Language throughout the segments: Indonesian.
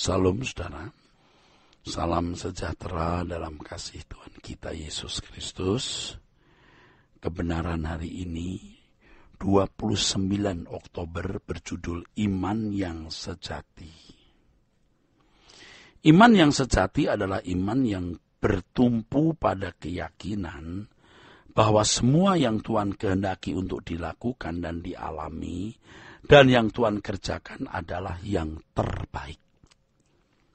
Salam saudara. Salam sejahtera dalam kasih Tuhan kita Yesus Kristus. Kebenaran hari ini 29 Oktober berjudul Iman yang Sejati. Iman yang sejati adalah iman yang bertumpu pada keyakinan bahwa semua yang Tuhan kehendaki untuk dilakukan dan dialami dan yang Tuhan kerjakan adalah yang terbaik.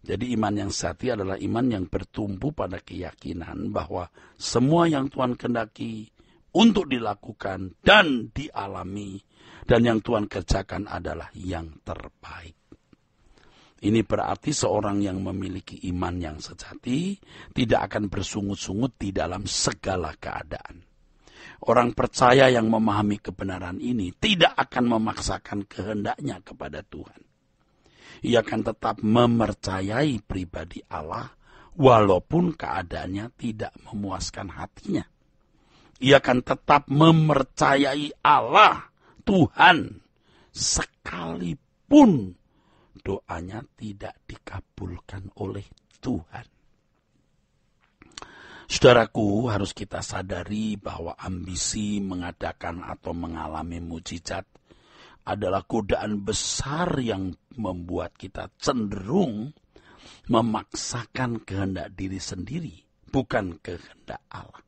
Jadi iman yang sati adalah iman yang bertumbuh pada keyakinan bahwa semua yang Tuhan kendaki untuk dilakukan dan dialami dan yang Tuhan kerjakan adalah yang terbaik. Ini berarti seorang yang memiliki iman yang sejati tidak akan bersungut-sungut di dalam segala keadaan. Orang percaya yang memahami kebenaran ini tidak akan memaksakan kehendaknya kepada Tuhan ia akan tetap memercayai pribadi Allah walaupun keadaannya tidak memuaskan hatinya. Ia akan tetap memercayai Allah, Tuhan, sekalipun doanya tidak dikabulkan oleh Tuhan. Saudaraku, harus kita sadari bahwa ambisi mengadakan atau mengalami mujizat adalah godaan besar yang membuat kita cenderung memaksakan kehendak diri sendiri, bukan kehendak Allah.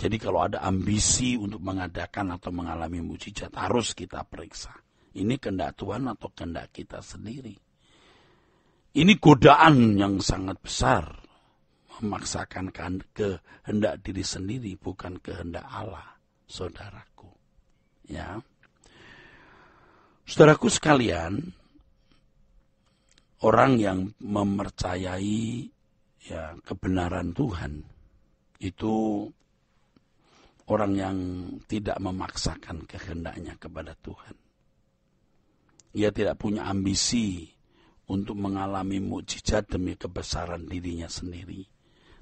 Jadi kalau ada ambisi untuk mengadakan atau mengalami mujizat harus kita periksa. Ini kehendak Tuhan atau kehendak kita sendiri. Ini godaan yang sangat besar memaksakan kehendak diri sendiri bukan kehendak Allah, saudaraku. Ya. Saudaraku sekalian, orang yang mempercayai ya kebenaran Tuhan itu orang yang tidak memaksakan kehendaknya kepada Tuhan. Ia tidak punya ambisi untuk mengalami mukjizat demi kebesaran dirinya sendiri.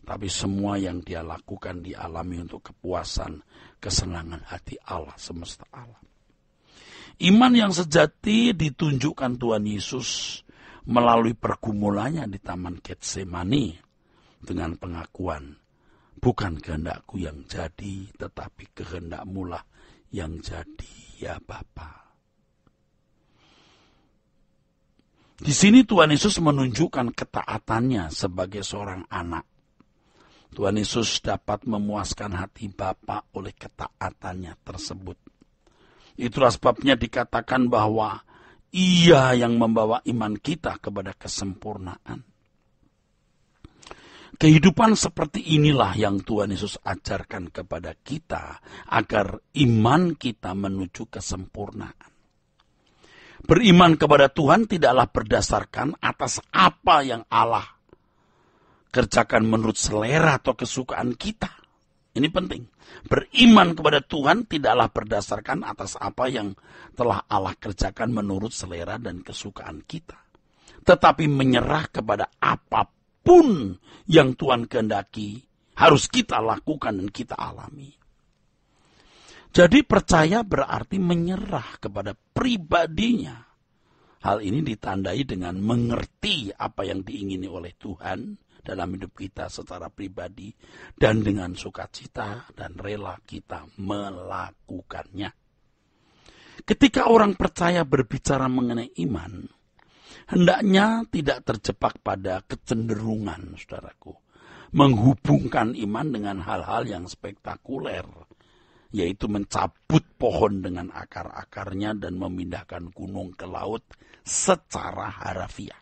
Tapi semua yang dia lakukan dialami untuk kepuasan, kesenangan hati Allah semesta alam. Iman yang sejati ditunjukkan Tuhan Yesus melalui pergumulannya di Taman Getsemani dengan pengakuan, bukan kehendakku yang jadi, tetapi kehendakmu lah yang jadi ya Bapa. Di sini Tuhan Yesus menunjukkan ketaatannya sebagai seorang anak. Tuhan Yesus dapat memuaskan hati Bapa oleh ketaatannya tersebut Itulah sebabnya dikatakan bahwa ia yang membawa iman kita kepada kesempurnaan. Kehidupan seperti inilah yang Tuhan Yesus ajarkan kepada kita agar iman kita menuju kesempurnaan. Beriman kepada Tuhan tidaklah berdasarkan atas apa yang Allah kerjakan menurut selera atau kesukaan kita. Ini penting. Beriman kepada Tuhan tidaklah berdasarkan atas apa yang telah Allah kerjakan menurut selera dan kesukaan kita. Tetapi menyerah kepada apapun yang Tuhan kehendaki harus kita lakukan dan kita alami. Jadi percaya berarti menyerah kepada pribadinya. Hal ini ditandai dengan mengerti apa yang diingini oleh Tuhan dalam hidup kita secara pribadi dan dengan sukacita dan rela kita melakukannya. Ketika orang percaya berbicara mengenai iman, hendaknya tidak terjebak pada kecenderungan, saudaraku, menghubungkan iman dengan hal-hal yang spektakuler, yaitu mencabut pohon dengan akar-akarnya dan memindahkan gunung ke laut secara harafiah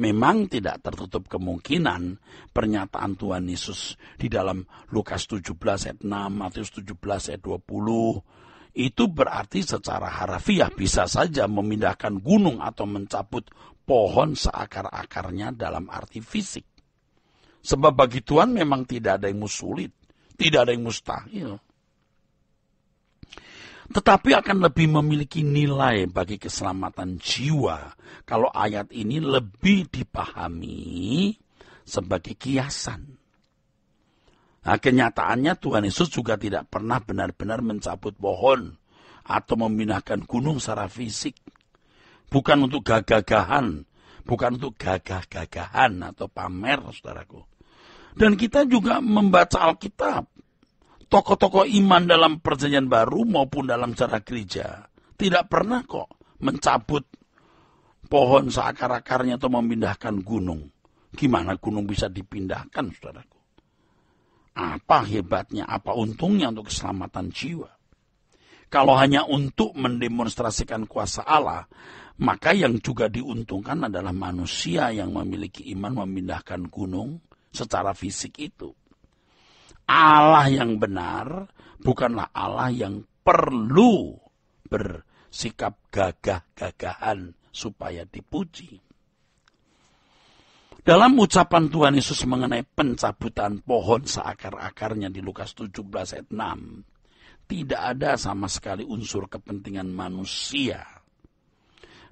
memang tidak tertutup kemungkinan pernyataan Tuhan Yesus di dalam Lukas 17 ayat 6, Matius 17 ayat 20 itu berarti secara harafiah bisa saja memindahkan gunung atau mencabut pohon seakar-akarnya dalam arti fisik. Sebab bagi Tuhan memang tidak ada yang sulit, tidak ada yang mustahil tetapi akan lebih memiliki nilai bagi keselamatan jiwa kalau ayat ini lebih dipahami sebagai kiasan. Nah, kenyataannya Tuhan Yesus juga tidak pernah benar-benar mencabut pohon atau memindahkan gunung secara fisik. Bukan untuk gagah-gagahan, bukan untuk gagah-gagahan atau pamer, saudaraku. Dan kita juga membaca Alkitab tokoh-tokoh iman dalam perjanjian baru maupun dalam cara gereja tidak pernah kok mencabut pohon seakar-akarnya atau memindahkan gunung. Gimana gunung bisa dipindahkan, saudaraku? Apa hebatnya, apa untungnya untuk keselamatan jiwa? Kalau hanya untuk mendemonstrasikan kuasa Allah, maka yang juga diuntungkan adalah manusia yang memiliki iman memindahkan gunung secara fisik itu. Allah yang benar, bukanlah Allah yang perlu bersikap gagah-gagahan supaya dipuji. Dalam ucapan Tuhan Yesus mengenai pencabutan pohon seakar-akarnya di Lukas 17 ayat 6, tidak ada sama sekali unsur kepentingan manusia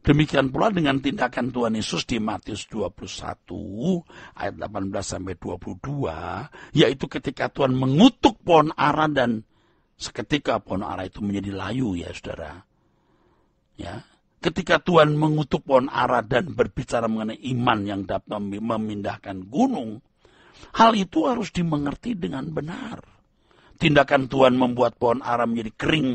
Demikian pula dengan tindakan Tuhan Yesus di Matius 21 ayat 18 sampai 22 yaitu ketika Tuhan mengutuk pohon ara dan seketika pohon ara itu menjadi layu ya Saudara. Ya, ketika Tuhan mengutuk pohon ara dan berbicara mengenai iman yang dapat memindahkan gunung, hal itu harus dimengerti dengan benar. Tindakan Tuhan membuat pohon ara menjadi kering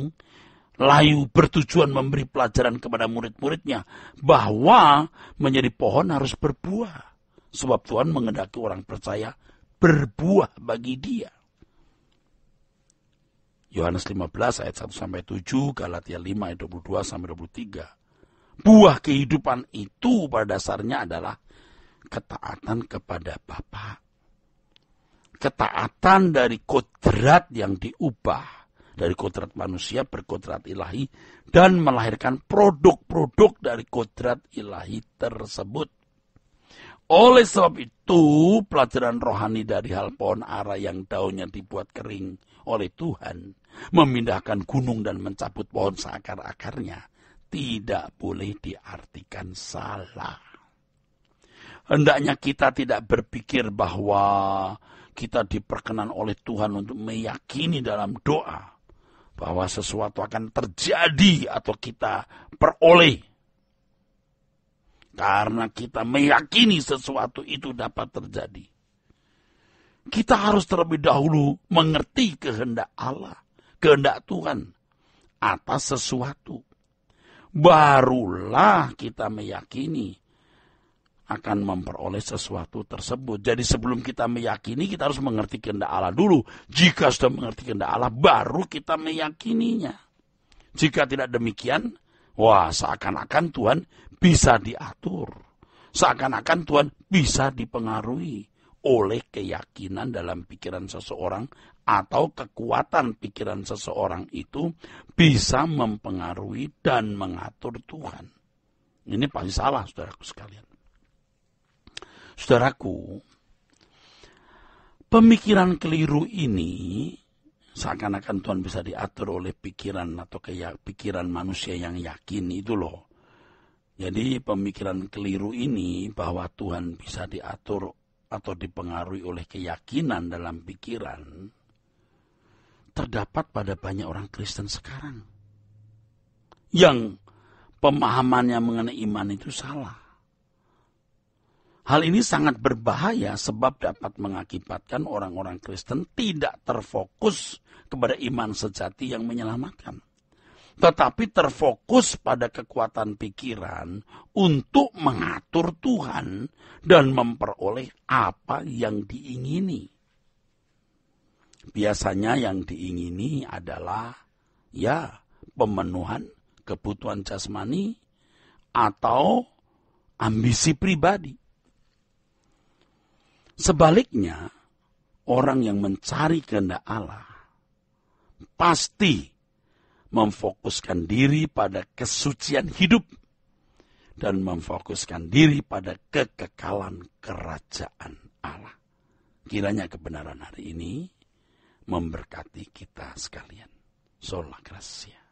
layu bertujuan memberi pelajaran kepada murid-muridnya bahwa menjadi pohon harus berbuah. Sebab Tuhan mengendaki orang percaya berbuah bagi dia. Yohanes 15 ayat 1 sampai 7, Galatia 5 ayat 22 sampai 23. Buah kehidupan itu pada dasarnya adalah ketaatan kepada Bapa. Ketaatan dari kodrat yang diubah dari kodrat manusia berkodrat ilahi dan melahirkan produk-produk dari kodrat ilahi tersebut. Oleh sebab itu, pelajaran rohani dari hal pohon ara yang daunnya dibuat kering oleh Tuhan, memindahkan gunung dan mencabut pohon seakar-akarnya, tidak boleh diartikan salah. Hendaknya kita tidak berpikir bahwa kita diperkenan oleh Tuhan untuk meyakini dalam doa bahwa sesuatu akan terjadi atau kita peroleh. Karena kita meyakini sesuatu itu dapat terjadi. Kita harus terlebih dahulu mengerti kehendak Allah, kehendak Tuhan atas sesuatu. Barulah kita meyakini akan memperoleh sesuatu tersebut. Jadi sebelum kita meyakini, kita harus mengerti kehendak Allah dulu. Jika sudah mengerti kehendak Allah, baru kita meyakininya. Jika tidak demikian, wah seakan-akan Tuhan bisa diatur. Seakan-akan Tuhan bisa dipengaruhi oleh keyakinan dalam pikiran seseorang atau kekuatan pikiran seseorang itu bisa mempengaruhi dan mengatur Tuhan. Ini pasti salah, saudaraku sekalian. Saudaraku, pemikiran keliru ini seakan-akan Tuhan bisa diatur oleh pikiran atau kayak pikiran manusia yang yakin itu loh. Jadi pemikiran keliru ini bahwa Tuhan bisa diatur atau dipengaruhi oleh keyakinan dalam pikiran terdapat pada banyak orang Kristen sekarang yang pemahamannya mengenai iman itu salah. Hal ini sangat berbahaya sebab dapat mengakibatkan orang-orang Kristen tidak terfokus kepada iman sejati yang menyelamatkan. Tetapi terfokus pada kekuatan pikiran untuk mengatur Tuhan dan memperoleh apa yang diingini. Biasanya yang diingini adalah ya pemenuhan kebutuhan jasmani atau ambisi pribadi Sebaliknya, orang yang mencari kehendak Allah pasti memfokuskan diri pada kesucian hidup dan memfokuskan diri pada kekekalan kerajaan Allah. Kiranya kebenaran hari ini memberkati kita sekalian. Sola Gracia.